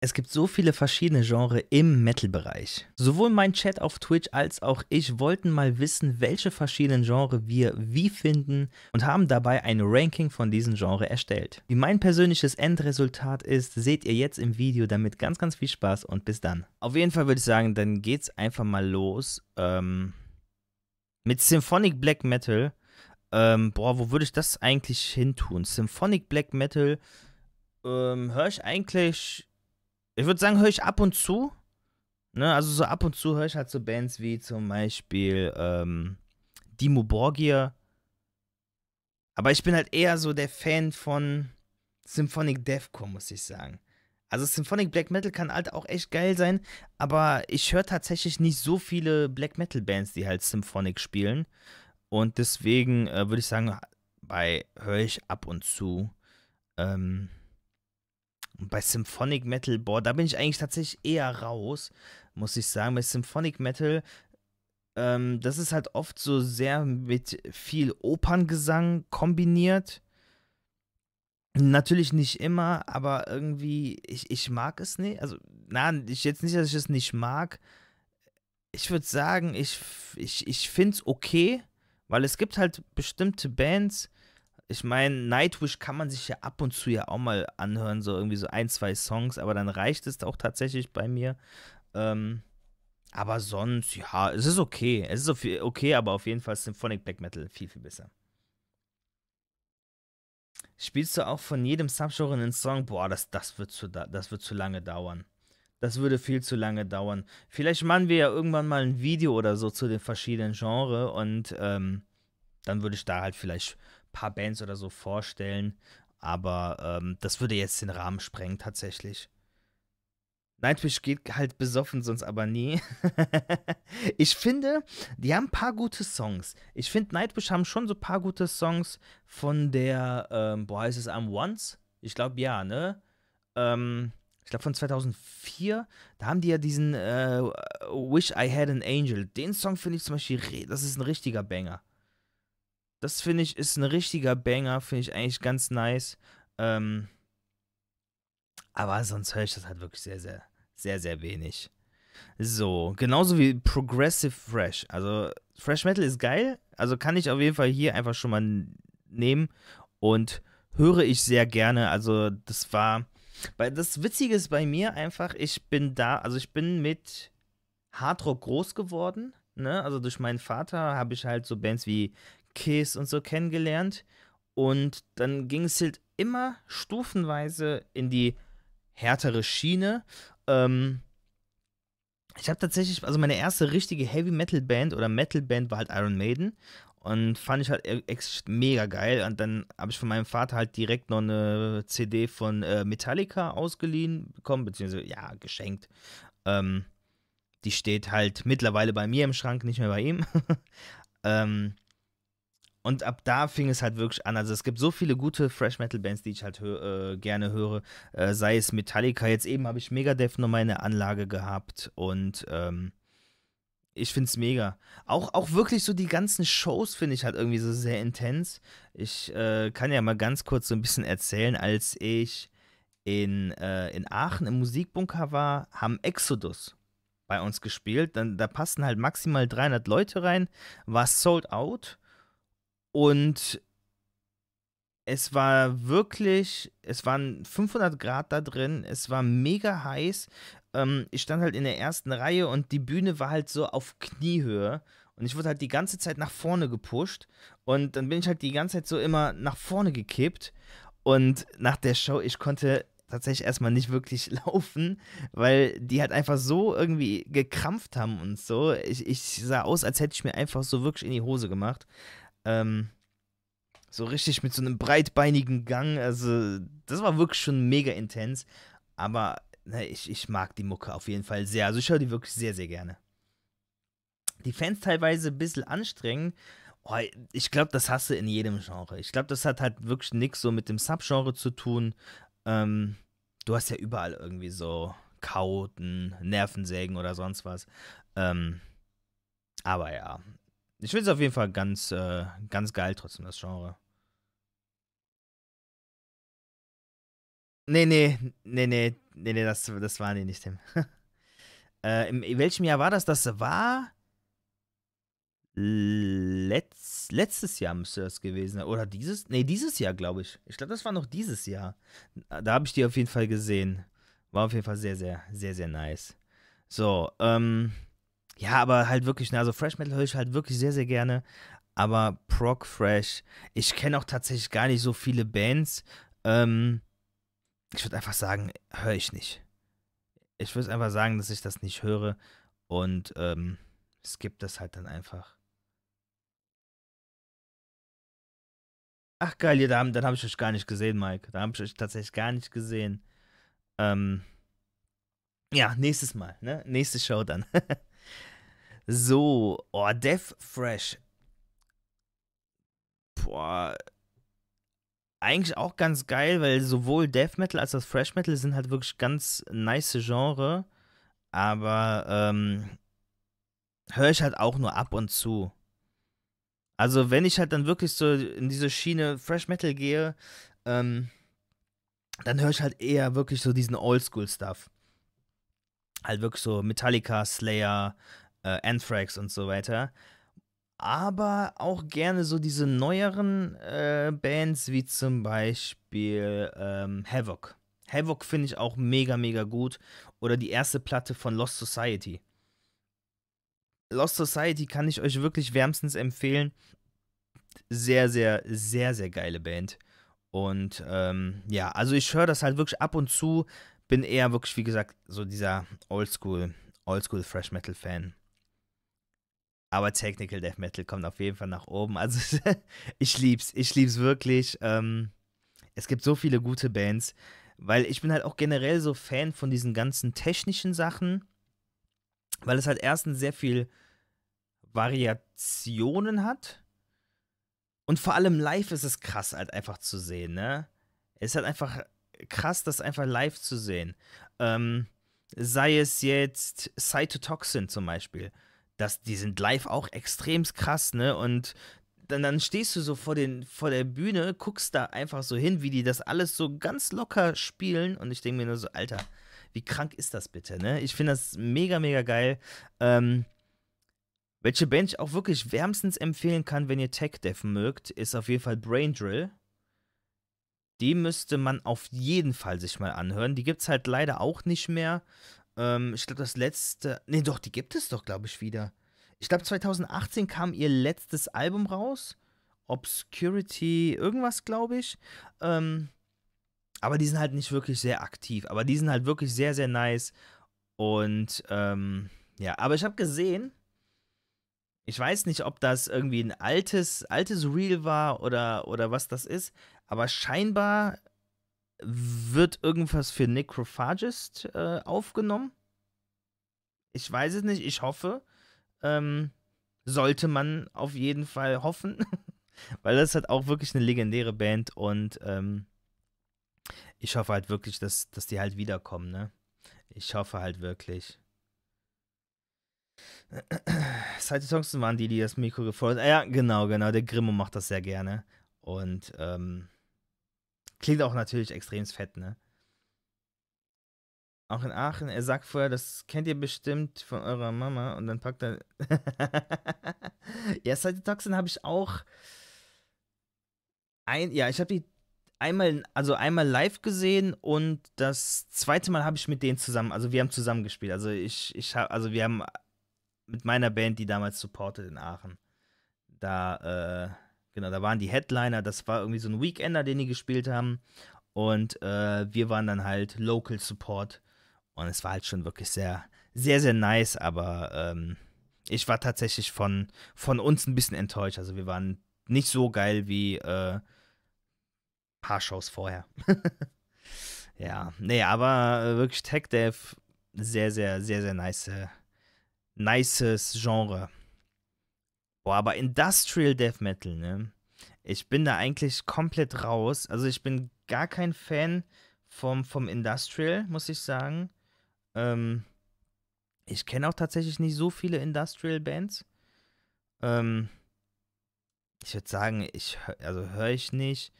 Es gibt so viele verschiedene Genres im Metal-Bereich. Sowohl mein Chat auf Twitch als auch ich wollten mal wissen, welche verschiedenen Genres wir wie finden und haben dabei ein Ranking von diesen Genres erstellt. Wie mein persönliches Endresultat ist, seht ihr jetzt im Video. Damit ganz, ganz viel Spaß und bis dann. Auf jeden Fall würde ich sagen, dann geht's einfach mal los ähm, mit Symphonic Black Metal. Ähm, boah, wo würde ich das eigentlich hin tun? Symphonic Black Metal ähm, höre ich eigentlich ich würde sagen, höre ich ab und zu. Ne? Also so ab und zu höre ich halt so Bands wie zum Beispiel ähm, Dimo Borgia. Aber ich bin halt eher so der Fan von Symphonic Deathcore, muss ich sagen. Also Symphonic Black Metal kann halt auch echt geil sein, aber ich höre tatsächlich nicht so viele Black Metal Bands, die halt Symphonic spielen. Und deswegen äh, würde ich sagen, bei höre ich ab und zu. Ähm, und bei Symphonic Metal, boah, da bin ich eigentlich tatsächlich eher raus, muss ich sagen. Bei Symphonic Metal, ähm, das ist halt oft so sehr mit viel Operngesang kombiniert. Natürlich nicht immer, aber irgendwie, ich, ich mag es nicht. Also, nein, ich jetzt nicht, dass ich es nicht mag. Ich würde sagen, ich, ich, ich finde es okay, weil es gibt halt bestimmte Bands, ich meine, Nightwish kann man sich ja ab und zu ja auch mal anhören, so irgendwie so ein, zwei Songs, aber dann reicht es auch tatsächlich bei mir. Ähm, aber sonst, ja, es ist okay. Es ist okay, aber auf jeden Fall Symphonic Black Metal viel, viel besser. Spielst du auch von jedem Subgenre einen Song? Boah, das, das, wird zu, das wird zu lange dauern. Das würde viel zu lange dauern. Vielleicht machen wir ja irgendwann mal ein Video oder so zu den verschiedenen Genres und ähm, dann würde ich da halt vielleicht paar Bands oder so vorstellen, aber ähm, das würde jetzt den Rahmen sprengen tatsächlich. Nightwish geht halt besoffen, sonst aber nie. ich finde, die haben ein paar gute Songs. Ich finde, Nightwish haben schon so ein paar gute Songs von der, ähm, boah, heißt es I'm Once? Ich glaube, ja, ne? Ähm, ich glaube von 2004, da haben die ja diesen äh, Wish I Had an Angel. Den Song finde ich zum Beispiel, das ist ein richtiger Banger. Das finde ich ist ein richtiger Banger, finde ich eigentlich ganz nice. Ähm, aber sonst höre ich das halt wirklich sehr, sehr, sehr, sehr wenig. So, genauso wie Progressive Fresh. Also Fresh Metal ist geil, also kann ich auf jeden Fall hier einfach schon mal nehmen und höre ich sehr gerne. Also das war, weil das Witzige ist bei mir einfach, ich bin da, also ich bin mit Hardrock groß geworden. Ne? Also durch meinen Vater habe ich halt so Bands wie Hotkeys und so kennengelernt. Und dann ging es halt immer stufenweise in die härtere Schiene. Ähm, ich habe tatsächlich, also meine erste richtige Heavy Metal Band oder Metal Band war halt Iron Maiden und fand ich halt e-, echt mega geil. Und dann habe ich von meinem Vater halt direkt noch eine CD von äh, Metallica ausgeliehen bekommen, beziehungsweise ja, geschenkt. Ähm, die steht halt mittlerweile bei mir im Schrank, nicht mehr bei ihm. ähm, und ab da fing es halt wirklich an. Also es gibt so viele gute Fresh Metal Bands, die ich halt hö äh, gerne höre. Äh, sei es Metallica. Jetzt eben habe ich Megadeth nochmal in Anlage gehabt und ähm, ich finde es mega. Auch, auch wirklich so die ganzen Shows finde ich halt irgendwie so sehr intens. Ich äh, kann ja mal ganz kurz so ein bisschen erzählen, als ich in, äh, in Aachen im Musikbunker war, haben Exodus bei uns gespielt. Dann, da passen halt maximal 300 Leute rein, war sold out und es war wirklich, es waren 500 Grad da drin, es war mega heiß. Ähm, ich stand halt in der ersten Reihe und die Bühne war halt so auf Kniehöhe. Und ich wurde halt die ganze Zeit nach vorne gepusht. Und dann bin ich halt die ganze Zeit so immer nach vorne gekippt. Und nach der Show, ich konnte tatsächlich erstmal nicht wirklich laufen, weil die halt einfach so irgendwie gekrampft haben und so. Ich, ich sah aus, als hätte ich mir einfach so wirklich in die Hose gemacht. Ähm, so richtig mit so einem breitbeinigen Gang. Also, das war wirklich schon mega intens. Aber ne, ich, ich mag die Mucke auf jeden Fall sehr. Also, ich höre die wirklich sehr, sehr gerne. Die Fans teilweise ein bisschen anstrengend. Oh, ich glaube, das hasse in jedem Genre. Ich glaube, das hat halt wirklich nichts so mit dem Subgenre zu tun. Ähm, du hast ja überall irgendwie so Kauten, Nervensägen oder sonst was. Ähm, aber ja, ich finde es auf jeden Fall ganz, äh, ganz geil trotzdem, das Genre. Nee, nee, nee, nee, nee, nee, das, das waren die nicht, Tim. äh, in, in welchem Jahr war das? Das war letzt, letztes Jahr müsste das gewesen sein. Oder dieses? Nee, dieses Jahr, glaube ich. Ich glaube, das war noch dieses Jahr. Da habe ich die auf jeden Fall gesehen. War auf jeden Fall sehr, sehr, sehr, sehr nice. So, ähm, ja, aber halt wirklich, ne, also Fresh Metal höre ich halt wirklich sehr, sehr gerne. Aber Proc Fresh, ich kenne auch tatsächlich gar nicht so viele Bands. Ähm, ich würde einfach sagen, höre ich nicht. Ich würde einfach sagen, dass ich das nicht höre und ähm, skip das halt dann einfach. Ach geil, ja, dann, dann habe ich euch gar nicht gesehen, Mike. Da habe ich euch tatsächlich gar nicht gesehen. Ähm, ja, nächstes Mal, ne? Nächste Show dann. So, oh, Death Fresh. Boah. Eigentlich auch ganz geil, weil sowohl Death Metal als auch Fresh Metal sind halt wirklich ganz nice Genre. Aber ähm, höre ich halt auch nur ab und zu. Also, wenn ich halt dann wirklich so in diese Schiene Fresh Metal gehe, ähm, dann höre ich halt eher wirklich so diesen Oldschool-Stuff. Halt wirklich so Metallica, Slayer, äh, Anthrax und so weiter. Aber auch gerne so diese neueren äh, Bands wie zum Beispiel ähm, Havoc. Havoc finde ich auch mega, mega gut. Oder die erste Platte von Lost Society. Lost Society kann ich euch wirklich wärmstens empfehlen. Sehr, sehr, sehr, sehr geile Band. Und ähm, ja, also ich höre das halt wirklich ab und zu. Bin eher wirklich, wie gesagt, so dieser Oldschool, Oldschool Fresh Metal Fan. Aber Technical Death Metal kommt auf jeden Fall nach oben. Also ich lieb's, ich lieb's wirklich. Ähm, es gibt so viele gute Bands, weil ich bin halt auch generell so Fan von diesen ganzen technischen Sachen, weil es halt erstens sehr viel Variationen hat. Und vor allem live ist es krass halt einfach zu sehen, ne? Es ist halt einfach krass, das einfach live zu sehen. Ähm, sei es jetzt Cytotoxin zum Beispiel das, die sind live auch extrem krass, ne? Und dann, dann stehst du so vor, den, vor der Bühne, guckst da einfach so hin, wie die das alles so ganz locker spielen. Und ich denke mir nur so, Alter, wie krank ist das bitte, ne? Ich finde das mega, mega geil. Ähm, welche Band ich auch wirklich wärmstens empfehlen kann, wenn ihr Tech Dev mögt, ist auf jeden Fall Brain Drill. Die müsste man auf jeden Fall sich mal anhören. Die gibt es halt leider auch nicht mehr. Ähm, ich glaube, das letzte. Nee, doch, die gibt es doch, glaube ich, wieder. Ich glaube, 2018 kam ihr letztes Album raus. Obscurity, irgendwas, glaube ich. Ähm, aber die sind halt nicht wirklich sehr aktiv. Aber die sind halt wirklich sehr, sehr nice. Und ähm, ja, aber ich habe gesehen, ich weiß nicht, ob das irgendwie ein altes, altes Reel war oder, oder was das ist, aber scheinbar wird irgendwas für Necrophagist äh, aufgenommen? Ich weiß es nicht, ich hoffe. Ähm, sollte man auf jeden Fall hoffen, weil das hat auch wirklich eine legendäre Band und ähm, ich hoffe halt wirklich, dass, dass die halt wiederkommen, ne? Ich hoffe halt wirklich. Side Songs waren die, die das Mikro gefordert haben. Ja, genau, genau. Der Grimo macht das sehr gerne. Und ähm, Klingt auch natürlich extrem fett, ne? Auch in Aachen, er sagt vorher, das kennt ihr bestimmt von eurer Mama und dann packt er. ja, Cytotoxin habe ich auch. Ein, ja, ich habe die einmal, also einmal live gesehen und das zweite Mal habe ich mit denen zusammen, also wir haben zusammen gespielt. Also ich, ich habe, also wir haben mit meiner Band, die damals supportet in Aachen, da, äh, Genau, da waren die Headliner, das war irgendwie so ein Weekender, den die gespielt haben. Und äh, wir waren dann halt Local Support. Und es war halt schon wirklich sehr, sehr, sehr nice, aber ähm, ich war tatsächlich von, von uns ein bisschen enttäuscht. Also wir waren nicht so geil wie äh, paar Shows vorher. ja, nee, aber äh, wirklich Tech Dev, sehr, sehr, sehr, sehr nice, äh, nices Genre. Boah, aber Industrial Death Metal, ne? Ich bin da eigentlich komplett raus. Also ich bin gar kein Fan vom, vom Industrial, muss ich sagen. Ähm, ich kenne auch tatsächlich nicht so viele Industrial-Bands. Ähm, ich würde sagen, ich also höre ich nicht.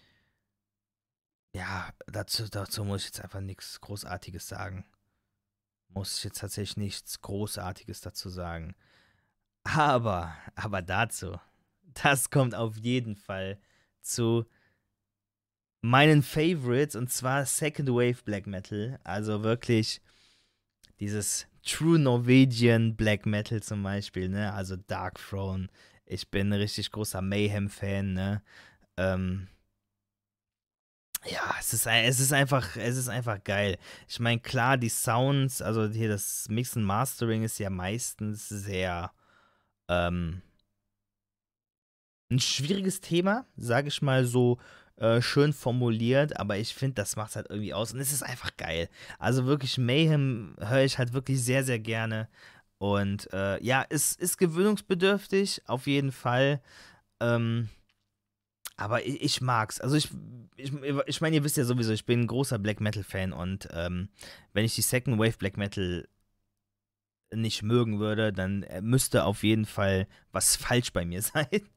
Ja, dazu, dazu muss ich jetzt einfach nichts Großartiges sagen. Muss ich jetzt tatsächlich nichts Großartiges dazu sagen. Aber, aber dazu, das kommt auf jeden Fall zu meinen Favorites und zwar Second Wave Black Metal. Also wirklich dieses True Norwegian Black Metal zum Beispiel, ne? Also Dark Throne. Ich bin ein richtig großer Mayhem-Fan, ne? Ähm ja, es ist, es ist einfach, es ist einfach geil. Ich meine, klar, die Sounds, also hier das Mixen Mastering ist ja meistens sehr ähm, ein schwieriges Thema, sage ich mal so äh, schön formuliert, aber ich finde, das macht halt irgendwie aus und es ist einfach geil. Also wirklich Mayhem höre ich halt wirklich sehr, sehr gerne und äh, ja, es ist, ist gewöhnungsbedürftig, auf jeden Fall. Ähm, aber ich, ich, mag's. Also ich, ich, ich meine, ihr wisst ja sowieso, ich bin ein großer Black Metal-Fan und ähm, wenn ich die Second Wave Black Metal nicht mögen würde, dann äh, müsste auf jeden Fall was falsch bei mir sein.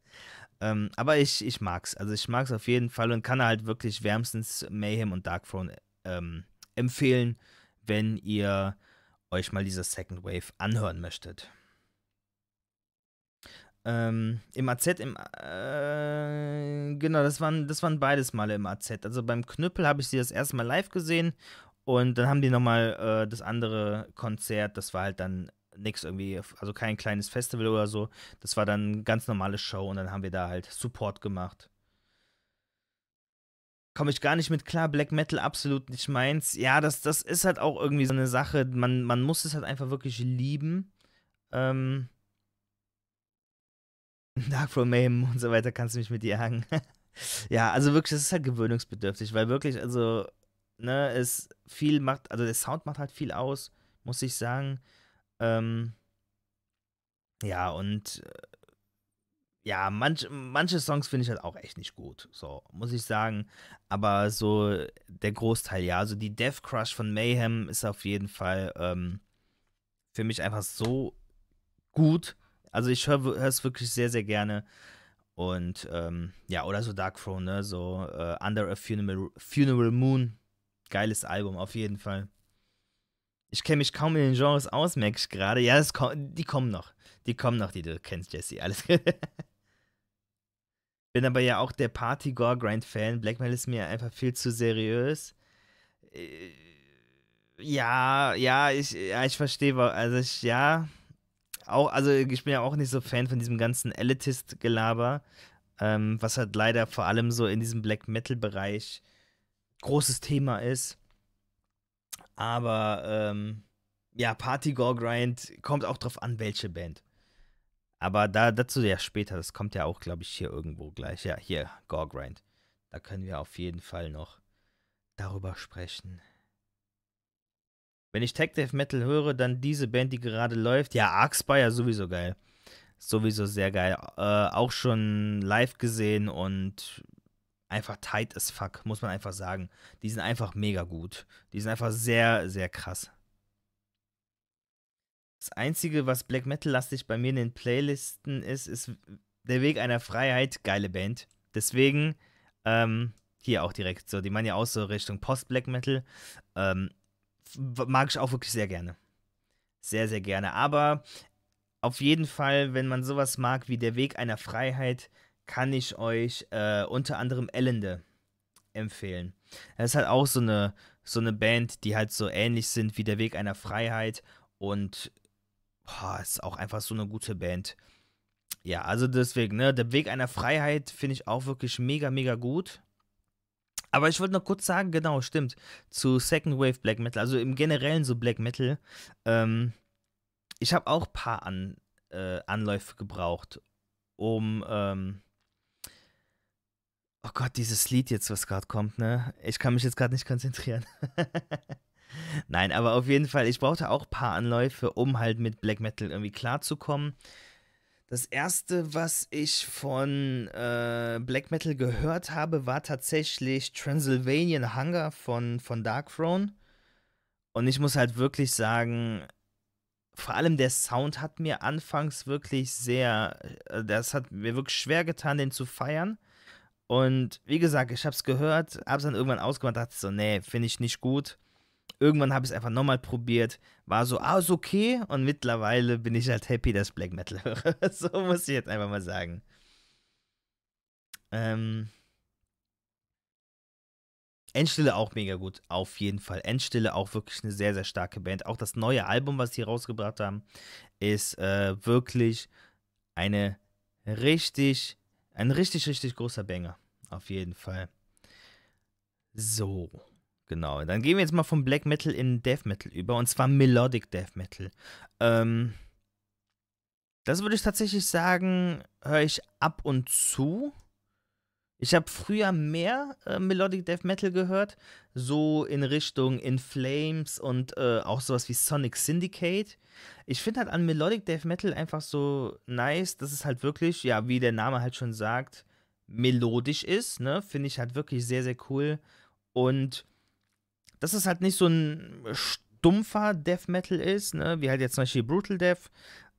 ähm, aber ich, ich mag's. Also ich mag's auf jeden Fall und kann halt wirklich wärmstens Mayhem und Darkthrone ähm, empfehlen, wenn ihr euch mal diese Second Wave anhören möchtet. Ähm, Im AZ, im, äh, genau, das waren, das waren beides Male im AZ. Also beim Knüppel habe ich sie das erste Mal live gesehen und dann haben die nochmal äh, das andere Konzert, das war halt dann nichts irgendwie, also kein kleines Festival oder so. Das war dann eine ganz normale Show und dann haben wir da halt Support gemacht. Komme ich gar nicht mit klar, Black Metal absolut nicht meins. Ja, das, das ist halt auch irgendwie so eine Sache. Man, man muss es halt einfach wirklich lieben. Ähm, Dark From Aim und so weiter kannst du mich mit jagen. ja, also wirklich, das ist halt gewöhnungsbedürftig, weil wirklich, also Ne, es viel macht, also der Sound macht halt viel aus, muss ich sagen. Ähm, ja, und äh, ja, manch, manche Songs finde ich halt auch echt nicht gut, so, muss ich sagen. Aber so der Großteil, ja. Also die Death Crush von Mayhem ist auf jeden Fall ähm, für mich einfach so gut. Also ich höre es wirklich sehr, sehr gerne. Und ähm, ja, oder so Dark Throne, ne? So äh, Under a Funeral, Funeral Moon geiles Album, auf jeden Fall. Ich kenne mich kaum in den Genres aus, merke ich gerade. Ja, das, die kommen noch. Die kommen noch, die du kennst, Jesse. Alles Bin aber ja auch der Party-Gore-Grind-Fan. Blackmail ist mir einfach viel zu seriös. Äh, ja, ja, ich, ja, ich verstehe. Also, ich, ja. Auch, also, ich bin ja auch nicht so Fan von diesem ganzen Elitist-Gelaber. Ähm, was halt leider vor allem so in diesem Black-Metal-Bereich großes Thema ist. Aber ähm, ja, Party-Gore-Grind kommt auch drauf an, welche Band. Aber da, dazu ja später, das kommt ja auch, glaube ich, hier irgendwo gleich. Ja, hier, Gore-Grind. Da können wir auf jeden Fall noch darüber sprechen. Wenn ich Tech Death Metal höre, dann diese Band, die gerade läuft. Ja, Arxspire sowieso geil. Sowieso sehr geil. Äh, auch schon live gesehen und einfach tight as fuck, muss man einfach sagen. Die sind einfach mega gut. Die sind einfach sehr, sehr krass. Das Einzige, was Black Metal-lastig bei mir in den Playlisten ist, ist Der Weg einer Freiheit, geile Band. Deswegen, ähm, hier auch direkt so, die meinen ja auch so Richtung Post-Black Metal. Ähm, mag ich auch wirklich sehr gerne. Sehr, sehr gerne. Aber auf jeden Fall, wenn man sowas mag wie Der Weg einer Freiheit, kann ich euch äh, unter anderem Ellende empfehlen. Das ist halt auch so eine, so eine Band, die halt so ähnlich sind wie Der Weg einer Freiheit und boah, ist auch einfach so eine gute Band. Ja, also deswegen, ne, Der Weg einer Freiheit finde ich auch wirklich mega, mega gut. Aber ich wollte noch kurz sagen, genau, stimmt, zu Second Wave Black Metal, also im Generellen so Black Metal. Ähm, ich habe auch ein paar An, äh, Anläufe gebraucht, um ähm, Oh Gott, dieses Lied jetzt, was gerade kommt, ne? Ich kann mich jetzt gerade nicht konzentrieren. Nein, aber auf jeden Fall, ich brauchte auch ein paar Anläufe, um halt mit Black Metal irgendwie klarzukommen. Das erste, was ich von äh, Black Metal gehört habe, war tatsächlich Transylvanian Hunger von, von Dark Throne. Und ich muss halt wirklich sagen, vor allem der Sound hat mir anfangs wirklich sehr, äh, das hat mir wirklich schwer getan, den zu feiern. Und wie gesagt, ich habe es gehört, habe es dann irgendwann ausgemacht, dachte so, nee, finde ich nicht gut. Irgendwann habe ich es einfach nochmal probiert, war so, ah, ist okay. Und mittlerweile bin ich halt happy, dass Black Metal höre. so muss ich jetzt einfach mal sagen. Ähm. Endstille auch mega gut, auf jeden Fall. Endstille auch wirklich eine sehr, sehr starke Band. Auch das neue Album, was sie rausgebracht haben, ist äh, wirklich eine richtig ein richtig, richtig großer Banger. Auf jeden Fall. So, genau. Dann gehen wir jetzt mal vom Black Metal in Death Metal über. Und zwar Melodic Death Metal. Ähm, das würde ich tatsächlich sagen, höre ich ab und zu. Ich habe früher mehr äh, Melodic Death Metal gehört, so in Richtung In Flames und äh, auch sowas wie Sonic Syndicate. Ich finde halt an Melodic Death Metal einfach so nice, dass es halt wirklich, ja, wie der Name halt schon sagt, melodisch ist, ne? Finde ich halt wirklich sehr, sehr cool. Und dass es halt nicht so ein stumpfer Death Metal ist, ne? Wie halt jetzt zum Beispiel Brutal Death.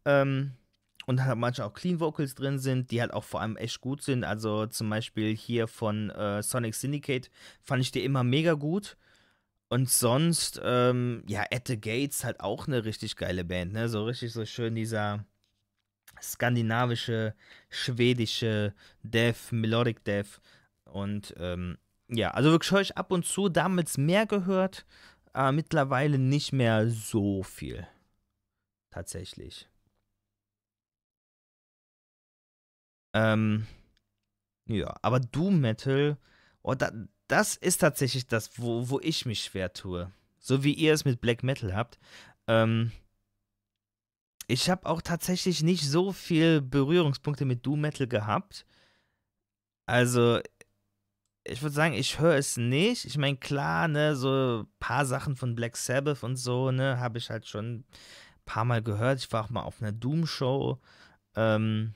Ähm, und halt manchmal auch Clean Vocals drin sind, die halt auch vor allem echt gut sind. Also zum Beispiel hier von äh, Sonic Syndicate fand ich die immer mega gut. Und sonst, ähm, ja, At the Gates halt auch eine richtig geile Band, ne? So richtig so schön dieser skandinavische, schwedische Death, Melodic Death. Und ähm, ja, also wirklich höre ich ab und zu damals mehr gehört, äh, mittlerweile nicht mehr so viel. Tatsächlich. Ähm, ja, aber Doom Metal, oh, da, das ist tatsächlich das, wo, wo ich mich schwer tue. So wie ihr es mit Black Metal habt. Ähm, ich habe auch tatsächlich nicht so viel Berührungspunkte mit Doom Metal gehabt. Also, ich würde sagen, ich höre es nicht. Ich meine, klar, ne, so ein paar Sachen von Black Sabbath und so, ne, habe ich halt schon ein paar Mal gehört. Ich war auch mal auf einer Doom-Show. Ähm,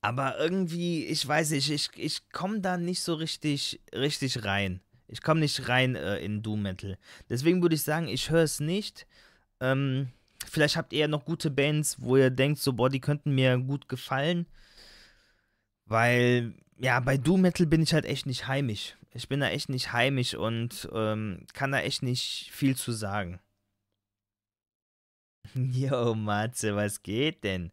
aber irgendwie, ich weiß nicht, ich, ich komme da nicht so richtig, richtig rein. Ich komme nicht rein äh, in Doom Metal. Deswegen würde ich sagen, ich höre es nicht. Ähm, vielleicht habt ihr ja noch gute Bands, wo ihr denkt, so, boah, die könnten mir gut gefallen. Weil, ja, bei Doom Metal bin ich halt echt nicht heimisch. Ich bin da echt nicht heimisch und ähm, kann da echt nicht viel zu sagen. Yo, Matze, was geht denn?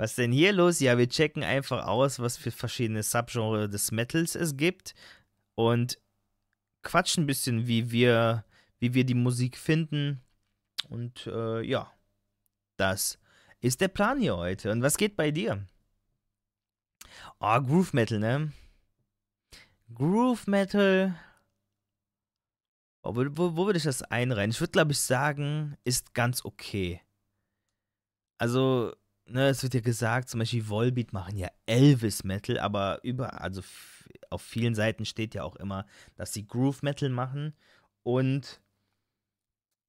Was denn hier los? Ja, wir checken einfach aus, was für verschiedene Subgenre des Metals es gibt und quatschen ein bisschen, wie wir, wie wir die Musik finden. Und äh, ja, das ist der Plan hier heute. Und was geht bei dir? Oh, Groove Metal, ne? Groove Metal. Oh, wo, wo, wo, würde ich das einreihen? Ich würde, glaube ich, sagen, ist ganz okay. Also, ne, es wird ja gesagt, zum Beispiel Volbeat machen ja Elvis-Metal, aber über, also auf vielen Seiten steht ja auch immer, dass sie Groove-Metal machen. Und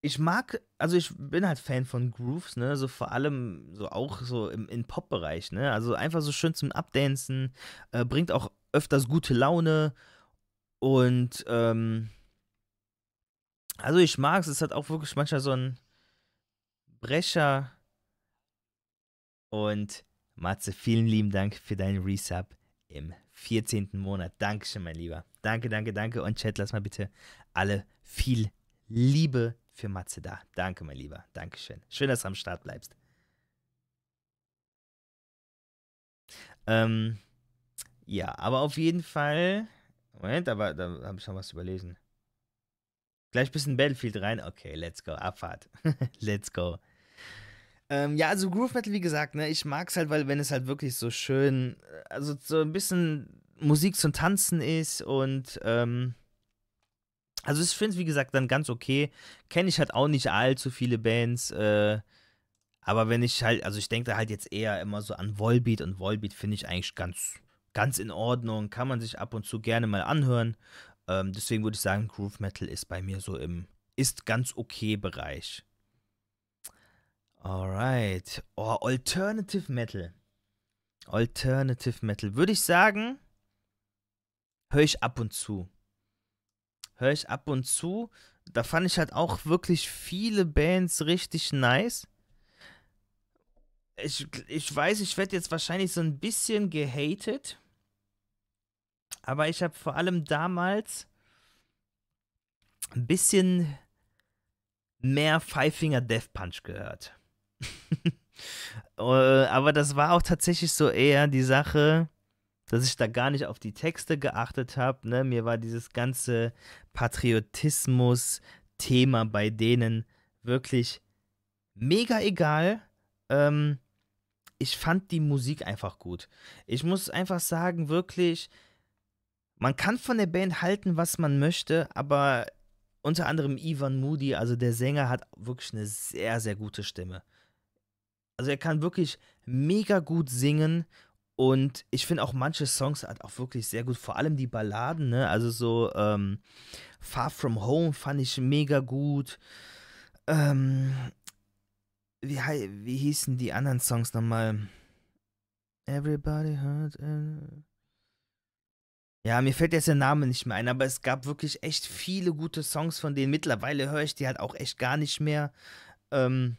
ich mag, also ich bin halt Fan von Grooves, ne, so vor allem so auch so im, im Pop-Bereich, ne, also einfach so schön zum Abdancen, äh, bringt auch öfters gute Laune und, ähm, also ich mag es, es hat auch wirklich manchmal so ein Brecher, und Matze, vielen lieben Dank für deinen Resub im 14. Monat. Dankeschön, mein Lieber. Danke, danke, danke. Und Chat, lass mal bitte alle viel Liebe für Matze da. Danke, mein Lieber. Dankeschön. Schön, dass du am Start bleibst. Ähm, ja, aber auf jeden Fall. Moment, aber da habe ich noch was überlesen. Gleich ein bisschen Battlefield rein. Okay, let's go. Abfahrt. let's go. Ähm, ja, also Groove Metal, wie gesagt, ne, ich mag es halt, weil wenn es halt wirklich so schön, äh, also so ein bisschen Musik zum Tanzen ist und ähm, also ich finde es, wie gesagt, dann ganz okay. Kenne ich halt auch nicht allzu viele Bands, äh, aber wenn ich halt, also ich denke da halt jetzt eher immer so an Volbeat und Volbeat finde ich eigentlich ganz, ganz in Ordnung, kann man sich ab und zu gerne mal anhören. Ähm, deswegen würde ich sagen, Groove Metal ist bei mir so im, ist ganz okay Bereich. Alright. Oh, Alternative Metal. Alternative Metal. Würde ich sagen, höre ich ab und zu. Höre ich ab und zu. Da fand ich halt auch wirklich viele Bands richtig nice. Ich, ich weiß, ich werde jetzt wahrscheinlich so ein bisschen gehatet. Aber ich habe vor allem damals ein bisschen mehr Five Finger Death Punch gehört. Äh, aber das war auch tatsächlich so eher die Sache, dass ich da gar nicht auf die Texte geachtet habe. Ne? Mir war dieses ganze Patriotismus-Thema bei denen wirklich mega egal. Ähm, ich fand die Musik einfach gut. Ich muss einfach sagen, wirklich, man kann von der Band halten, was man möchte, aber unter anderem Ivan Moody, also der Sänger, hat wirklich eine sehr, sehr gute Stimme. Also er kann wirklich mega gut singen und ich finde auch manche Songs hat auch wirklich sehr gut, vor allem die Balladen, ne? Also so ähm, Far From Home fand ich mega gut. Ähm, wie, wie hießen die anderen Songs nochmal? Everybody heard. Äh. Ja, mir fällt jetzt der Name nicht mehr ein, aber es gab wirklich echt viele gute Songs von denen. Mittlerweile höre ich die halt auch echt gar nicht mehr. Ähm,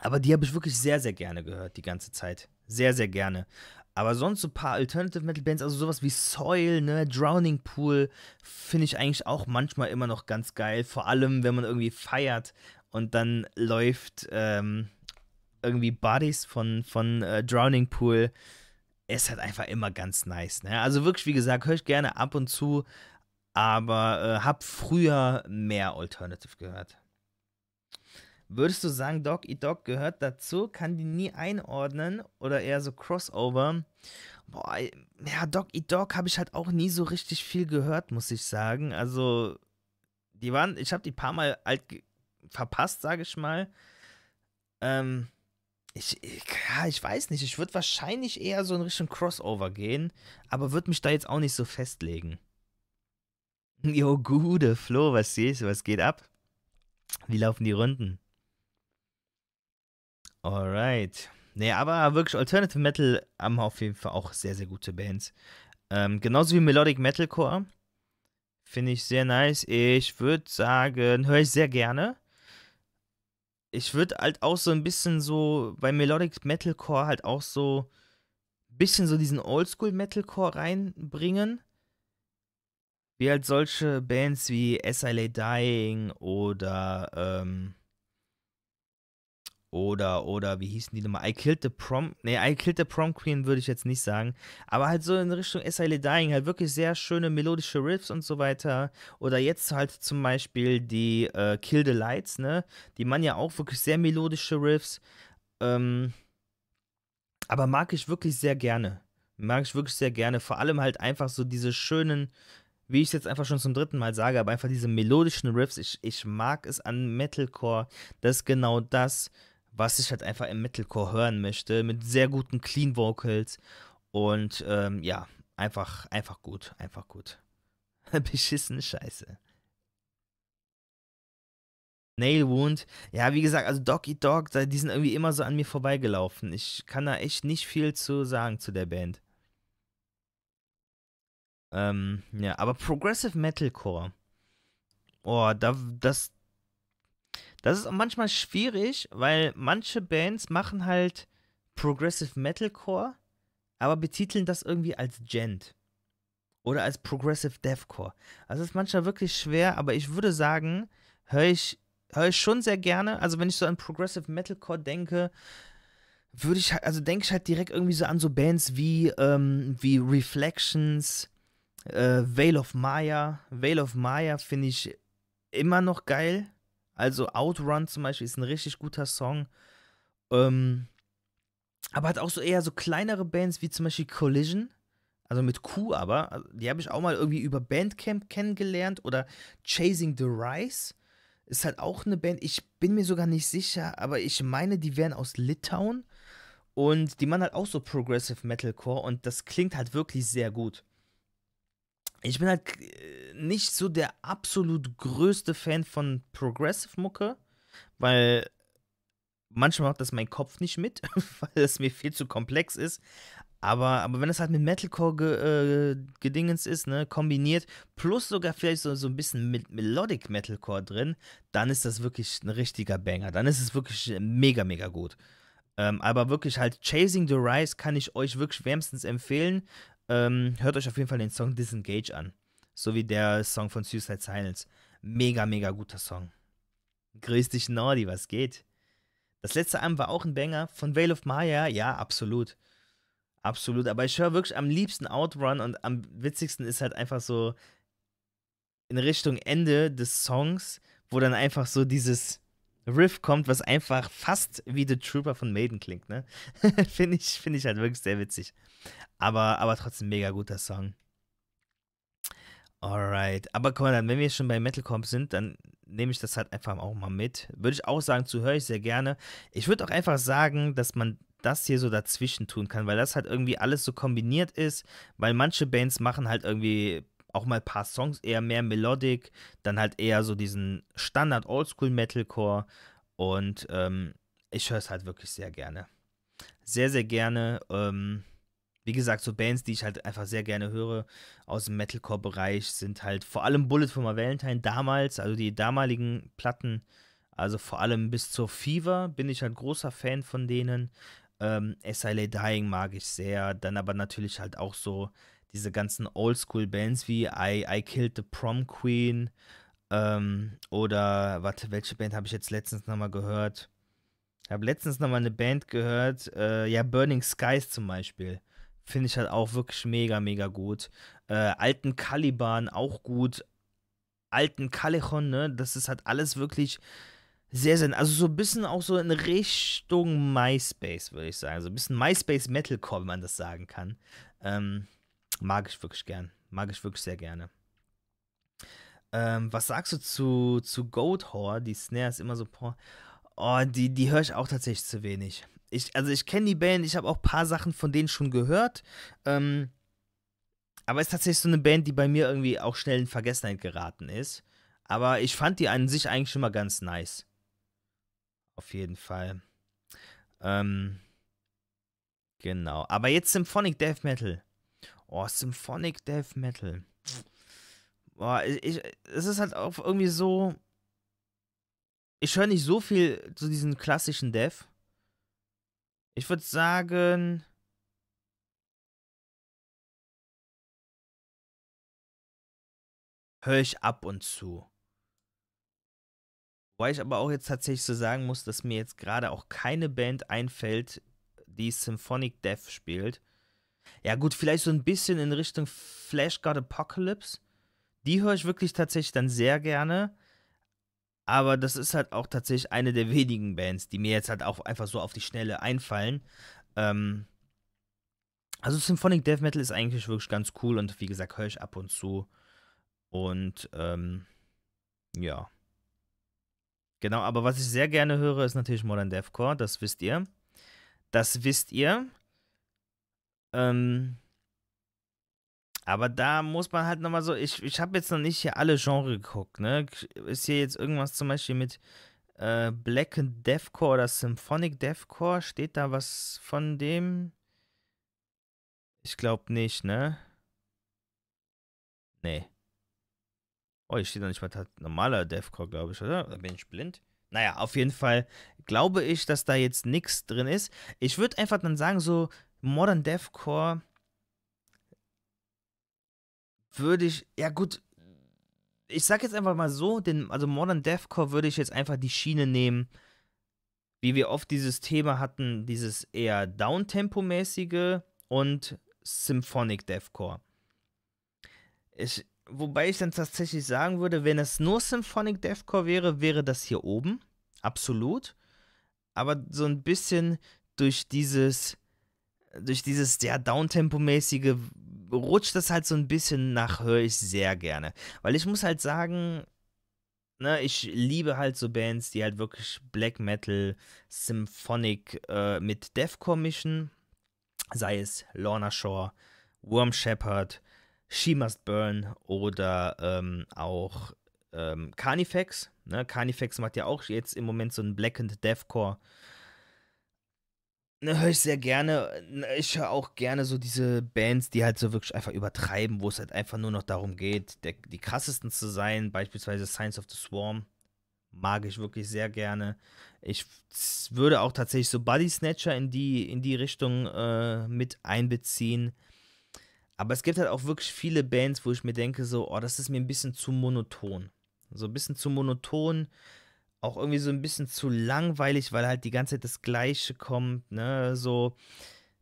aber die habe ich wirklich sehr, sehr gerne gehört, die ganze Zeit. Sehr, sehr gerne. Aber sonst so ein paar Alternative Metal Bands, also sowas wie Soil, ne, Drowning Pool, finde ich eigentlich auch manchmal immer noch ganz geil. Vor allem, wenn man irgendwie feiert und dann läuft ähm, irgendwie Bodies von, von äh, Drowning Pool. Ist halt einfach immer ganz nice, ne? Also wirklich, wie gesagt, höre ich gerne ab und zu, aber äh, habe früher mehr Alternative gehört. Würdest du sagen, Dog Eat Dog gehört dazu? Kann die nie einordnen oder eher so Crossover? Boah, ja, Dog Eat Dog habe ich halt auch nie so richtig viel gehört, muss ich sagen. Also, die waren, ich habe die paar Mal alt verpasst, sage ich mal. Ähm, ich, ich, ja, ich weiß nicht. Ich würde wahrscheinlich eher so in Richtung Crossover gehen, aber würde mich da jetzt auch nicht so festlegen. Jo, gute Flo, was siehst du? Was geht ab? Wie laufen die Runden? Alright. Nee, aber wirklich Alternative Metal haben auf jeden Fall auch sehr, sehr gute Bands. Ähm, genauso wie Melodic Metalcore. Finde ich sehr nice. Ich würde sagen, höre ich sehr gerne. Ich würde halt auch so ein bisschen so bei Melodic Metalcore halt auch so ein bisschen so diesen Oldschool Metalcore reinbringen. Wie halt solche Bands wie SLA Dying oder ähm, oder, oder, wie hießen die nochmal? I Killed the Prom, nee, I Killed the Prom Queen würde ich jetzt nicht sagen. Aber halt so in Richtung S.I.L.E. Dying, halt wirklich sehr schöne melodische Riffs und so weiter. Oder jetzt halt zum Beispiel die äh, Kill the Lights, ne? Die man ja auch wirklich sehr melodische Riffs. Ähm, aber mag ich wirklich sehr gerne. Mag ich wirklich sehr gerne. Vor allem halt einfach so diese schönen, wie ich es jetzt einfach schon zum dritten Mal sage, aber einfach diese melodischen Riffs. Ich, ich mag es an Metalcore, dass genau das was ich halt einfach im Metalcore hören möchte, mit sehr guten Clean Vocals und ähm, ja, einfach, einfach gut, einfach gut. Beschissene Scheiße. Nail Wound, ja, wie gesagt, also Dog Eat Dog, die sind irgendwie immer so an mir vorbeigelaufen. Ich kann da echt nicht viel zu sagen zu der Band. Ähm, ja, aber Progressive Metalcore. Oh, da, das, das ist manchmal schwierig, weil manche Bands machen halt Progressive Metalcore, aber betiteln das irgendwie als Gent oder als Progressive Deathcore. Also ist manchmal wirklich schwer, aber ich würde sagen, höre ich, hör ich schon sehr gerne. Also wenn ich so an Progressive Metalcore denke, würde ich also denke ich halt direkt irgendwie so an so Bands wie, ähm, wie Reflections, äh, Veil vale of Maya. Veil vale of Maya finde ich immer noch geil. Also Outrun zum Beispiel ist ein richtig guter Song. Ähm, aber hat auch so eher so kleinere Bands wie zum Beispiel Collision. Also mit Q aber. Also die habe ich auch mal irgendwie über Bandcamp kennengelernt. Oder Chasing the Rise ist halt auch eine Band. Ich bin mir sogar nicht sicher, aber ich meine, die wären aus Litauen. Und die machen halt auch so Progressive Metalcore. Und das klingt halt wirklich sehr gut ich bin halt äh, nicht so der absolut größte Fan von Progressive-Mucke, weil manchmal macht das mein Kopf nicht mit, weil es mir viel zu komplex ist. Aber, aber wenn es halt mit Metalcore ge, äh, gedingens ist, ne, kombiniert, plus sogar vielleicht so, so ein bisschen mit Melodic Metalcore drin, dann ist das wirklich ein richtiger Banger. Dann ist es wirklich äh, mega, mega gut. Ähm, aber wirklich halt Chasing the Rise kann ich euch wirklich wärmstens empfehlen. Ähm, hört euch auf jeden Fall den Song Disengage an. So wie der Song von Suicide Silence. Mega, mega guter Song. Grüß dich, Nordi, was geht? Das letzte Album war auch ein Banger von Veil vale of Maya. Ja, absolut. Absolut. Aber ich höre wirklich am liebsten Outrun und am witzigsten ist halt einfach so in Richtung Ende des Songs, wo dann einfach so dieses Riff kommt, was einfach fast wie The Trooper von Maiden klingt, ne? Finde ich, find ich halt wirklich sehr witzig. Aber, aber trotzdem mega guter Song. Alright. Aber komm Conan, wenn wir schon bei Metalcore sind, dann nehme ich das halt einfach auch mal mit. Würde ich auch sagen, zuhöre ich sehr gerne. Ich würde auch einfach sagen, dass man das hier so dazwischen tun kann, weil das halt irgendwie alles so kombiniert ist, weil manche Bands machen halt irgendwie auch mal ein paar Songs, eher mehr Melodic, dann halt eher so diesen Standard Oldschool Metalcore. Und ähm, ich höre es halt wirklich sehr gerne. Sehr, sehr gerne. Ähm, wie gesagt, so Bands, die ich halt einfach sehr gerne höre aus dem Metalcore-Bereich, sind halt vor allem Bullet for My Valentine damals, also die damaligen Platten. Also vor allem bis zur Fever bin ich halt großer Fan von denen. Ähm, SLA Dying mag ich sehr. Dann aber natürlich halt auch so diese ganzen Oldschool-Bands wie I, I Killed the Prom Queen ähm, oder warte, welche Band habe ich jetzt letztens nochmal gehört? Ich habe letztens nochmal eine Band gehört, äh, ja, Burning Skies zum Beispiel. Finde ich halt auch wirklich mega, mega gut. Äh, alten Caliban auch gut. Alten Calichon, ne? Das ist halt alles wirklich sehr, sehr. Also so ein bisschen auch so in Richtung MySpace, würde ich sagen. So ein bisschen MySpace Metalcore, wenn man das sagen kann. Ähm, Mag ich wirklich gern. Mag ich wirklich sehr gerne. Ähm, was sagst du zu, zu Goat Horror? Die Snare ist immer so. Oh, die, die höre ich auch tatsächlich zu wenig. Ich, also ich kenne die Band, ich habe auch ein paar Sachen von denen schon gehört. Ähm, aber ist tatsächlich so eine Band, die bei mir irgendwie auch schnell in Vergessenheit geraten ist. Aber ich fand die an sich eigentlich schon mal ganz nice. Auf jeden Fall. Ähm, genau. Aber jetzt Symphonic Death Metal. Oh, Symphonic Death Metal. Boah, ich, es ist halt auch irgendwie so. Ich höre nicht so viel zu diesem klassischen Death. Ich würde sagen. Höre ich ab und zu. Wobei ich aber auch jetzt tatsächlich so sagen muss, dass mir jetzt gerade auch keine Band einfällt, die Symphonic Death spielt. Ja, gut, vielleicht so ein bisschen in Richtung Flash God Apocalypse. Die höre ich wirklich tatsächlich dann sehr gerne. Aber das ist halt auch tatsächlich eine der wenigen Bands, die mir jetzt halt auch einfach so auf die Schnelle einfallen. Ähm also Symphonic Death Metal ist eigentlich wirklich ganz cool und wie gesagt, höre ich ab und zu. Und ähm ja. Genau, aber was ich sehr gerne höre, ist natürlich Modern Deathcore, das wisst ihr. Das wisst ihr. Ähm, aber da muss man halt nochmal so, ich, ich habe jetzt noch nicht hier alle Genre geguckt, ne? Ist hier jetzt irgendwas zum Beispiel mit äh, Black Deathcore oder Symphonic Deathcore? Steht da was von dem? Ich glaube nicht, ne? Nee. Oh, hier steht noch nicht mal normaler Deathcore, glaube ich, oder? Da bin ich blind? Naja, auf jeden Fall glaube ich, dass da jetzt nichts drin ist. Ich würde einfach dann sagen, so Modern Deathcore würde ich, ja gut, ich sag jetzt einfach mal so, den, also Modern Deathcore würde ich jetzt einfach die Schiene nehmen, wie wir oft dieses Thema hatten, dieses eher Downtempo-mäßige und Symphonic Deathcore. Ich, wobei ich dann tatsächlich sagen würde, wenn es nur Symphonic Deathcore wäre, wäre das hier oben, absolut. Aber so ein bisschen durch dieses durch dieses sehr Downtempo-mäßige rutscht das halt so ein bisschen nach, höre ich sehr gerne. Weil ich muss halt sagen, ne, ich liebe halt so Bands, die halt wirklich Black Metal, Symphonic äh, mit Deathcore mischen. Sei es Lorna Shore, Worm Shepherd, She Must Burn oder ähm, auch ähm, Carnifex. Ne? Carnifex macht ja auch jetzt im Moment so einen Blackened Deathcore ne, höre ich sehr gerne. Ne, ich höre auch gerne so diese Bands, die halt so wirklich einfach übertreiben, wo es halt einfach nur noch darum geht, der, die krassesten zu sein. Beispielsweise Science of the Swarm mag ich wirklich sehr gerne. Ich würde auch tatsächlich so Body Snatcher in die, in die Richtung äh, mit einbeziehen. Aber es gibt halt auch wirklich viele Bands, wo ich mir denke, so, oh, das ist mir ein bisschen zu monoton. So ein bisschen zu monoton auch irgendwie so ein bisschen zu langweilig, weil halt die ganze Zeit das Gleiche kommt, ne, so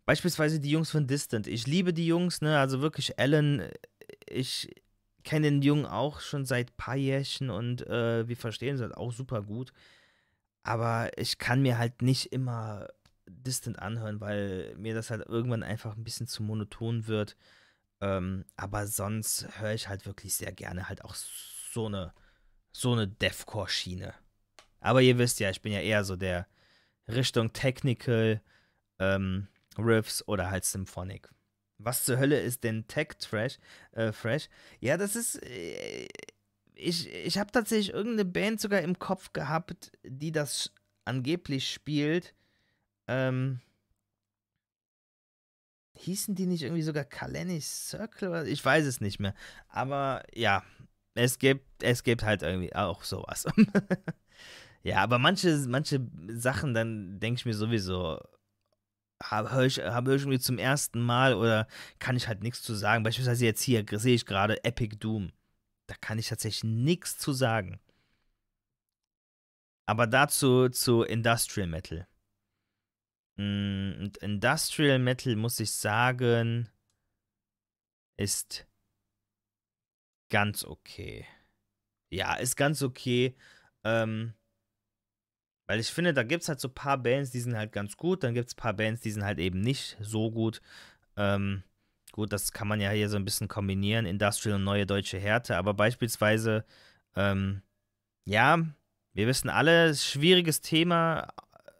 beispielsweise die Jungs von Distant. Ich liebe die Jungs, ne, also wirklich Alan, äh, ich kenne den Jungen auch schon seit paar Jährchen und äh, wir verstehen es halt auch super gut. Aber ich kann mir halt nicht immer Distant anhören, weil mir das halt irgendwann einfach ein bisschen zu monoton wird. Ähm, aber sonst höre ich halt wirklich sehr gerne halt auch so eine so eine Deathcore-Schiene. Aber ihr wisst ja, ich bin ja eher so der Richtung Technical, ähm, Riffs oder halt Symphonic. Was zur Hölle ist denn Tech Trash? Äh, Fresh? Ja, das ist. Äh, ich ich habe tatsächlich irgendeine Band sogar im Kopf gehabt, die das angeblich spielt. Ähm, hießen die nicht irgendwie sogar Kalenic Circle? Ich weiß es nicht mehr. Aber ja, es gibt, es gibt halt irgendwie auch sowas. Ja, aber manche, manche Sachen, dann denke ich mir sowieso, habe ich, hab ich irgendwie zum ersten Mal oder kann ich halt nichts zu sagen. Beispielsweise jetzt hier sehe ich gerade Epic Doom. Da kann ich tatsächlich nichts zu sagen. Aber dazu zu Industrial Metal. Mm, und Industrial Metal, muss ich sagen, ist ganz okay. Ja, ist ganz okay. Ähm, weil ich finde, da gibt es halt so ein paar Bands, die sind halt ganz gut, dann gibt es ein paar Bands, die sind halt eben nicht so gut. Ähm, gut, das kann man ja hier so ein bisschen kombinieren, Industrial und neue deutsche Härte, aber beispielsweise, ähm, ja, wir wissen alle, schwieriges Thema.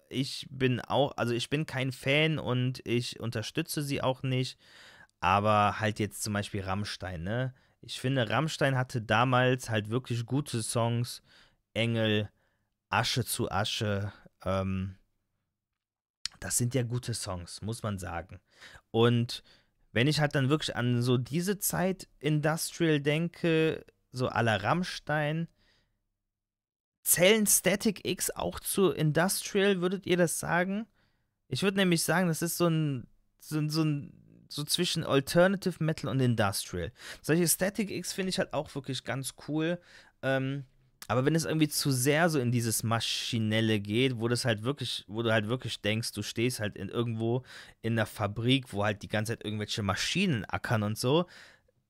Ich bin auch, also ich bin kein Fan und ich unterstütze sie auch nicht. Aber halt jetzt zum Beispiel Rammstein, ne? Ich finde, Rammstein hatte damals halt wirklich gute Songs. Engel, Asche zu Asche. Ähm, das sind ja gute Songs, muss man sagen. Und wenn ich halt dann wirklich an so diese Zeit Industrial denke, so à la Rammstein, zählen Static X auch zu Industrial, würdet ihr das sagen? Ich würde nämlich sagen, das ist so ein, so, so, ein, so zwischen Alternative Metal und Industrial. Solche Static X finde ich halt auch wirklich ganz cool. Ähm, aber wenn es irgendwie zu sehr so in dieses Maschinelle geht, wo das halt wirklich, wo du halt wirklich denkst, du stehst halt in irgendwo in einer Fabrik, wo halt die ganze Zeit irgendwelche Maschinen ackern und so,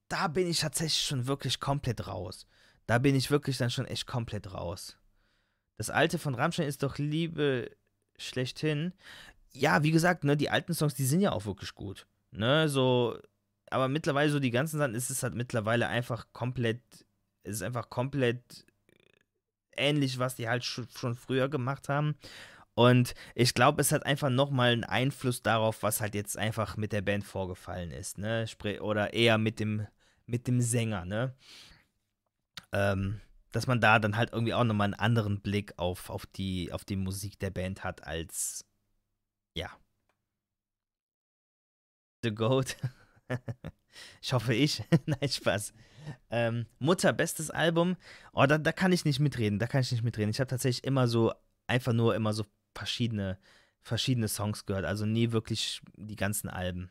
da bin ich tatsächlich schon wirklich komplett raus. Da bin ich wirklich dann schon echt komplett raus. Das alte von Rammstein ist doch Liebe schlechthin. Ja, wie gesagt, ne, die alten Songs, die sind ja auch wirklich gut. Ne, so, aber mittlerweile so die ganzen Sachen ist es halt mittlerweile einfach komplett, ist einfach komplett ähnlich, was die halt schon früher gemacht haben. Und ich glaube, es hat einfach nochmal einen Einfluss darauf, was halt jetzt einfach mit der Band vorgefallen ist, ne? Oder eher mit dem, mit dem Sänger, ne? Ähm, dass man da dann halt irgendwie auch nochmal einen anderen Blick auf, auf, die, auf die Musik der Band hat, als ja. The Goat. Ich hoffe ich. Nein, Spaß. Ähm, Mutter, bestes Album. Oh, da, da kann ich nicht mitreden. Da kann ich nicht mitreden. Ich habe tatsächlich immer so, einfach nur immer so verschiedene, verschiedene Songs gehört. Also nie wirklich die ganzen Alben.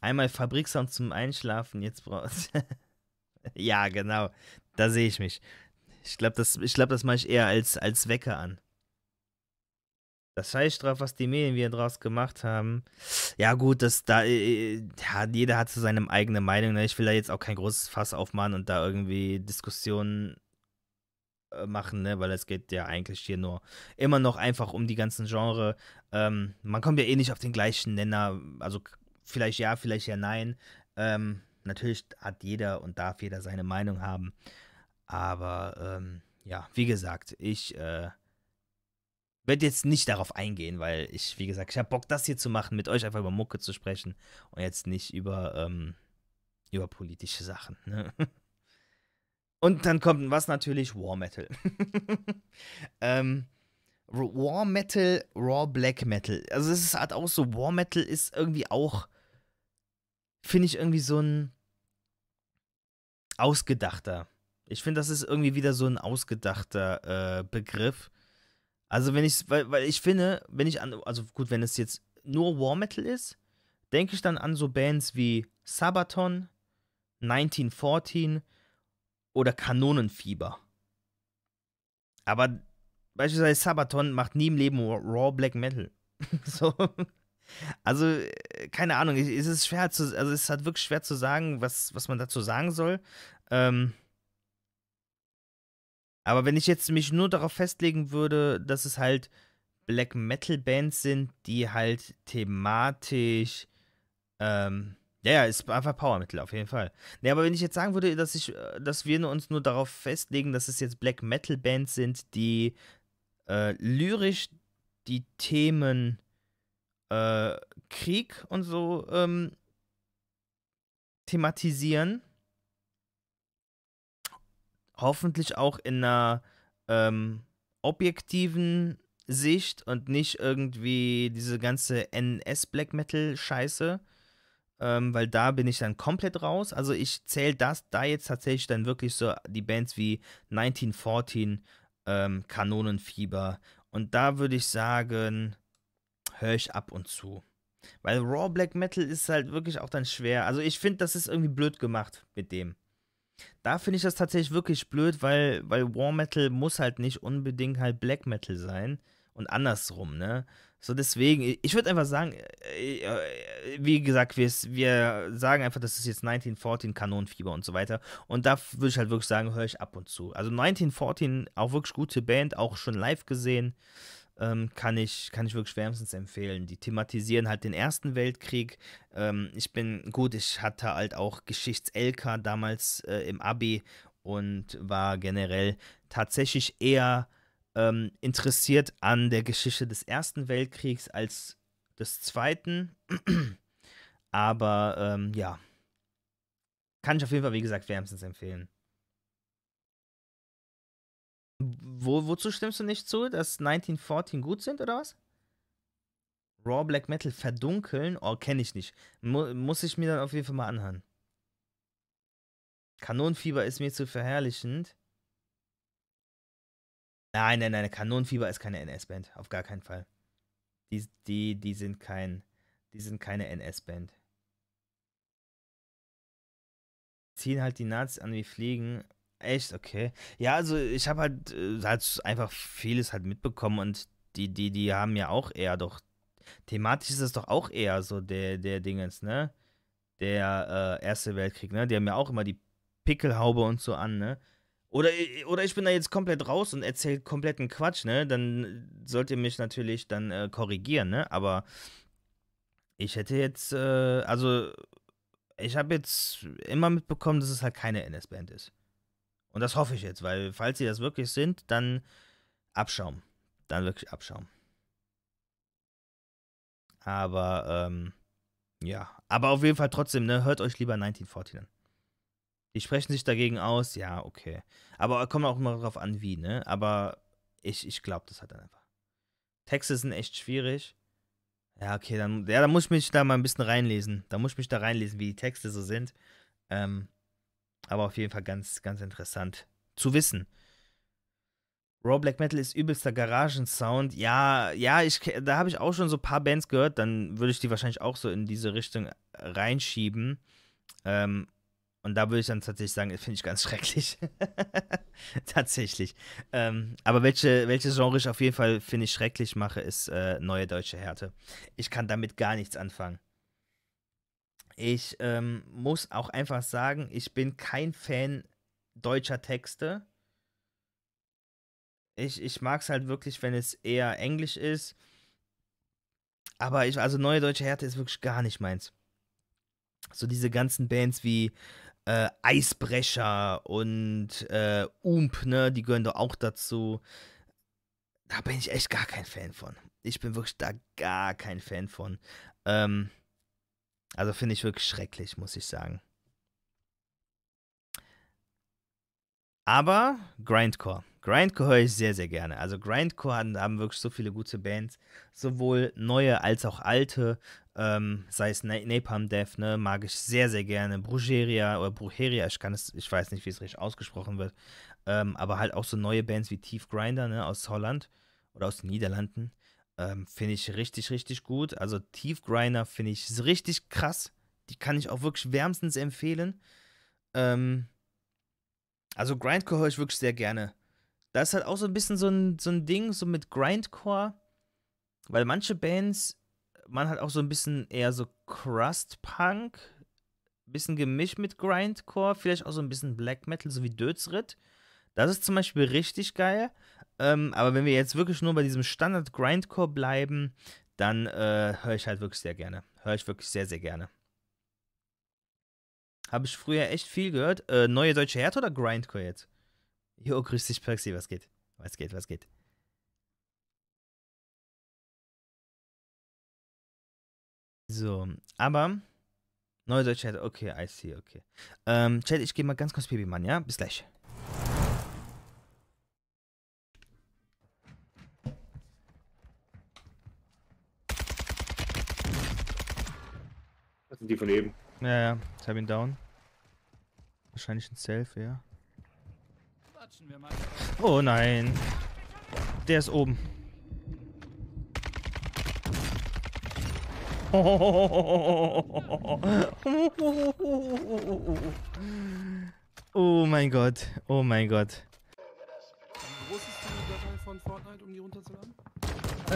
Einmal Fabriksound zum Einschlafen, jetzt brauchst Ja, genau. Da sehe ich mich. Ich glaube, das, glaub, das mache ich eher als, als Wecker an das Scheiß drauf, was die Medien wieder draus gemacht haben. Ja, gut, das da, äh, äh, ja, jeder hat zu so seinem eigene Meinung. Ne? Ich will da jetzt auch kein großes Fass aufmachen und da irgendwie Diskussionen äh, machen, ne? weil es geht ja eigentlich hier nur immer noch einfach um die ganzen Genre. Ähm, man kommt ja eh nicht auf den gleichen Nenner, also vielleicht ja, vielleicht ja nein. Ähm, natürlich hat jeder und darf jeder seine Meinung haben, aber ähm, ja, wie gesagt, ich äh, werde jetzt nicht darauf eingehen, weil ich, wie gesagt, ich habe Bock, das hier zu machen, mit euch einfach über Mucke zu sprechen und jetzt nicht über, ähm, über politische Sachen. Ne? Und dann kommt was natürlich? War Metal. ähm, War Metal, Raw Black Metal. Also es ist halt auch so, War Metal ist irgendwie auch, finde ich irgendwie so ein ausgedachter. Ich finde, das ist irgendwie wieder so ein ausgedachter äh, Begriff also wenn ich, weil, weil ich finde, wenn ich an, also gut, wenn es jetzt nur War Metal ist, denke ich dann an so Bands wie Sabaton, 1914 oder Kanonenfieber. Aber beispielsweise Sabaton macht nie im Leben Raw Black Metal. so. Also, äh, keine Ahnung, es ist schwer zu, also es ist halt wirklich schwer zu sagen, was, was man dazu sagen soll. Ähm, aber wenn ich jetzt mich nur darauf festlegen würde, dass es halt Black Metal Bands sind, die halt thematisch, ähm, ja, ja, ist einfach Power Metal auf jeden Fall. Nee, aber wenn ich jetzt sagen würde, dass ich, äh, dass wir uns nur darauf festlegen, dass es jetzt Black Metal Bands sind, die äh, lyrisch die Themen äh, Krieg und so ähm, thematisieren, hoffentlich auch in einer ähm, objektiven Sicht und nicht irgendwie diese ganze NS-Black Metal-Scheiße, ähm, weil da bin ich dann komplett raus. Also ich zähle das da jetzt tatsächlich dann wirklich so die Bands wie 1914, ähm, Kanonenfieber und da würde ich sagen, höre ich ab und zu. Weil Raw Black Metal ist halt wirklich auch dann schwer. Also ich finde, das ist irgendwie blöd gemacht mit dem. Da finde ich das tatsächlich wirklich blöd, weil, weil War Metal muss halt nicht unbedingt halt Black Metal sein und andersrum, ne? So deswegen, ich würde einfach sagen, äh, äh, äh, wie gesagt, wir, wir sagen einfach, das ist jetzt 1914 Kanonenfieber und so weiter. Und da würde ich halt wirklich sagen, höre ich ab und zu. Also 1914, auch wirklich gute Band, auch schon live gesehen ähm, kann, ich, kann ich wirklich wärmstens empfehlen. Die thematisieren halt den Ersten Weltkrieg. Ähm, ich bin, gut, ich hatte halt auch Geschichts-LK damals äh, im Abi und war generell tatsächlich eher ähm, interessiert an der Geschichte des Ersten Weltkriegs als des Zweiten. Aber ähm, ja, kann ich auf jeden Fall, wie gesagt, wärmstens empfehlen. Wo, wozu stimmst du nicht zu, dass 1914 gut sind oder was? Raw Black Metal verdunkeln? Oh, kenne ich nicht. Mu muss ich mir dann auf jeden Fall mal anhören. Kanonenfieber ist mir zu verherrlichend. Nein, nein, nein, Kanonenfieber ist keine NS-Band. Auf gar keinen Fall. Die, die, die sind kein. Die sind keine NS-Band. Ziehen halt die Nazis an wie Fliegen Echt, okay. Ja, also ich habe halt, äh, halt einfach vieles halt mitbekommen und die, die, die haben ja auch eher doch. Thematisch ist das doch auch eher so der, der Dingens, ne? Der äh, Erste Weltkrieg, ne? Die haben ja auch immer die Pickelhaube und so an, ne? Oder, oder ich bin da jetzt komplett raus und erzähle kompletten Quatsch, ne? Dann sollt ihr mich natürlich dann äh, korrigieren, ne? Aber ich hätte jetzt, äh, also ich habe jetzt immer mitbekommen, dass es halt keine NS-Band ist. Und das hoffe ich jetzt, weil falls sie das wirklich sind, dann Abschaum. Dann wirklich Abschaum. Aber, ähm, ja. Aber auf jeden Fall trotzdem, ne, hört euch lieber 1940 an. Die sprechen sich dagegen aus, ja, okay. Aber kommt auch immer drauf an, wie, ne? Aber ich, ich glaube das halt dann einfach. Texte sind echt schwierig. Ja, okay, dann, ja, dann muss ich mich da mal ein bisschen reinlesen. Da muss ich mich da reinlesen, wie die Texte so sind. Ähm, aber auf jeden Fall ganz, ganz interessant zu wissen. Raw Black Metal ist übelster Garagensound. Ja, ja, ich, da habe ich auch schon so ein paar Bands gehört. Dann würde ich die wahrscheinlich auch so in diese Richtung äh, reinschieben. Ähm, und da würde ich dann tatsächlich sagen, finde ich ganz schrecklich. tatsächlich. Ähm, aber welche, welches Genre ich auf jeden Fall, finde ich, schrecklich mache, ist äh, Neue Deutsche Härte. Ich kann damit gar nichts anfangen. Ich ähm, muss auch einfach sagen, ich bin kein Fan deutscher Texte. Ich, ich mag es halt wirklich, wenn es eher Englisch ist. Aber ich, also Neue Deutsche Härte ist wirklich gar nicht meins. So diese ganzen Bands wie äh, Eisbrecher und äh, Ump, ne, die gehören doch auch dazu. Da bin ich echt gar kein Fan von. Ich bin wirklich da gar kein Fan von. Ähm, also finde ich wirklich schrecklich, muss ich sagen. Aber Grindcore. Grindcore höre ich sehr, sehr gerne. Also Grindcore haben, haben, wirklich so viele gute Bands, sowohl neue als auch alte. Ähm, sei es Napalm Death, ne, mag ich sehr, sehr gerne. Brugeria oder Brugeria, ich kann es, ich weiß nicht, wie es richtig ausgesprochen wird. Ähm, aber halt auch so neue Bands wie Tief Grinder, ne, aus Holland oder aus den Niederlanden. Ähm, finde ich richtig, richtig gut. Also Tiefgrinder finde ich richtig krass. Die kann ich auch wirklich wärmstens empfehlen. Ähm, also Grindcore höre ich wirklich sehr gerne. Das ist halt auch so ein bisschen so ein, so ein Ding, so mit Grindcore, weil manche Bands, man hat auch so ein bisschen eher so Crust Punk, bisschen gemischt mit Grindcore, vielleicht auch so ein bisschen Black Metal, so wie Dözrit. Das ist zum Beispiel richtig geil, ähm, aber wenn wir jetzt wirklich nur bei diesem Standard Grindcore bleiben, dann äh, höre ich halt wirklich sehr gerne. Höre ich wirklich sehr, sehr gerne. Habe ich früher echt viel gehört. Äh, neue deutsche Härte oder Grindcore jetzt? Jo, grüß dich, Perxi. was geht? Was geht, was geht? So, aber neue deutsche Härte, okay, I see, okay. Ähm, Chat, ich gehe mal ganz kurz Babymann, ja? Bis gleich. Das sind die von eben. Ja, ja, ich hab ihn down. Wahrscheinlich ein Selfie, ja. Oh nein. Der ist oben. Oh mein Gott, oh mein Gott. Wie groß ist die Datei von Fortnite, um die runterzuladen?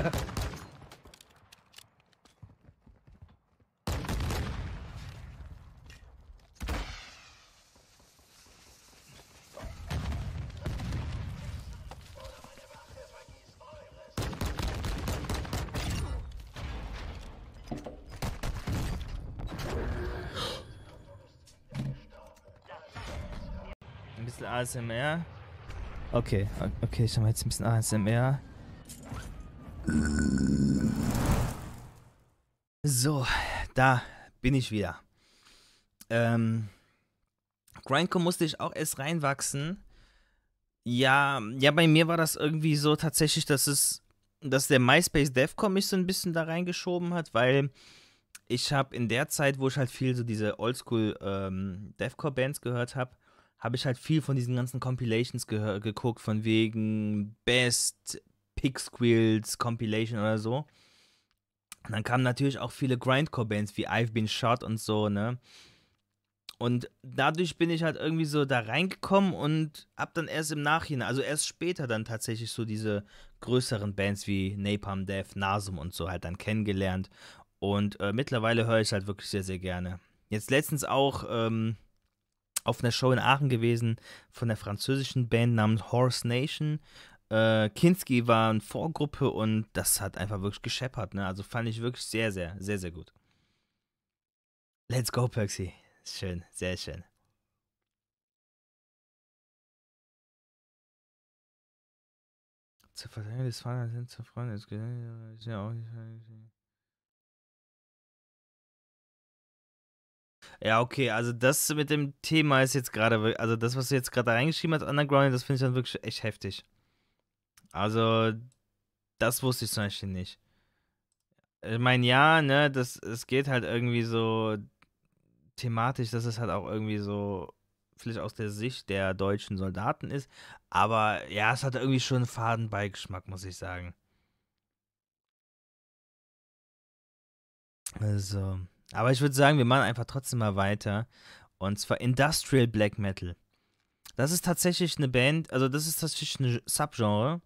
bisschen ASMR. Okay, okay, ich habe jetzt ein bisschen ASMR. So, da bin ich wieder. Ähm, Grindcore musste ich auch erst reinwachsen. Ja, ja, bei mir war das irgendwie so tatsächlich, dass es, dass der MySpace DevCon mich so ein bisschen da reingeschoben hat, weil ich habe in der Zeit, wo ich halt viel so diese Oldschool ähm, Deathcore-Bands gehört habe, habe ich halt viel von diesen ganzen Compilations ge geguckt, von wegen Best Pig Squeals Compilation oder so. Und dann kamen natürlich auch viele Grindcore-Bands wie I've Been Shot und so, ne? Und dadurch bin ich halt irgendwie so da reingekommen und hab dann erst im Nachhinein, also erst später dann tatsächlich so diese größeren Bands wie Napalm Death, Nasum und so halt dann kennengelernt. Und äh, mittlerweile höre ich halt wirklich sehr, sehr gerne. Jetzt letztens auch, ähm, auf einer Show in Aachen gewesen von der französischen Band namens Horse Nation. Äh, Kinski war eine Vorgruppe und das hat einfach wirklich gescheppert. Ne? Also fand ich wirklich sehr, sehr, sehr, sehr gut. Let's go, Perxy. Schön, sehr schön. Zur Verteidigung des Vaters sind zu Freunde. Ja, auch nicht. Ja, okay, also das mit dem Thema ist jetzt gerade, also das, was du jetzt gerade reingeschrieben hast, Underground, das finde ich dann wirklich echt heftig. Also, das wusste ich zum Beispiel nicht. Ich meine, ja, ne, das, es geht halt irgendwie so thematisch, dass es halt auch irgendwie so vielleicht aus der Sicht der deutschen Soldaten ist. Aber ja, es hat irgendwie schon einen Fadenbeigeschmack, muss ich sagen. Also, aber ich würde sagen, wir machen einfach trotzdem mal weiter. Und zwar Industrial Black Metal. Das ist tatsächlich eine Band, also das ist tatsächlich ein Subgenre.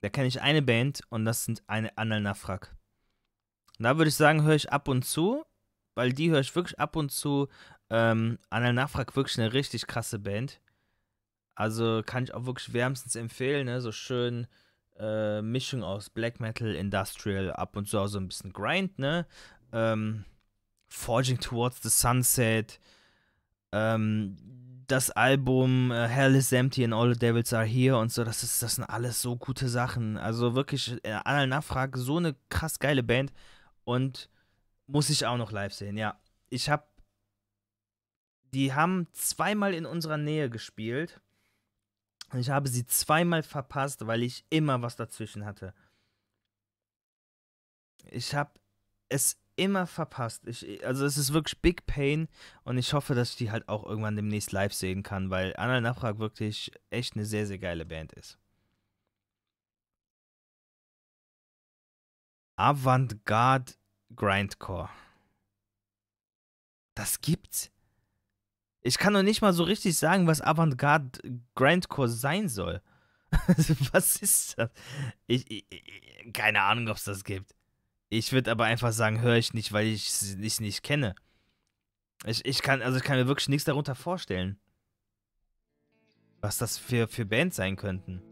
Da kenne ich eine Band und das sind eine Analnafrak. Da würde ich sagen, höre ich ab und zu, weil die höre ich wirklich ab und zu. Ähm, Analnafrak wirklich eine richtig krasse Band. Also kann ich auch wirklich wärmstens empfehlen, ne? so schön äh, Mischung aus Black Metal, Industrial, ab und zu auch so ein bisschen Grind, ne? ähm, Forging Towards the Sunset, ähm, das Album äh, Hell is Empty and All the Devils Are Here und so, das, ist, das sind alles so gute Sachen. Also wirklich, äh, Nachfrage, so eine krass geile Band und muss ich auch noch live sehen, ja. Ich hab. die haben zweimal in unserer Nähe gespielt und ich habe sie zweimal verpasst, weil ich immer was dazwischen hatte. Ich hab. es immer verpasst. Ich, also es ist wirklich Big Pain und ich hoffe, dass ich die halt auch irgendwann demnächst live sehen kann, weil Anna Nachrag wirklich echt eine sehr, sehr geile Band ist. Avantgarde Grindcore. Das gibt's. Ich kann noch nicht mal so richtig sagen, was Avantgarde Grindcore sein soll. was ist das? Ich, ich, ich, keine Ahnung, ob es das gibt. Ich würde aber einfach sagen, höre ich nicht, weil ich es nicht kenne. Ich, ich kann, also ich kann mir wirklich nichts darunter vorstellen. Was das für, für Bands sein könnten.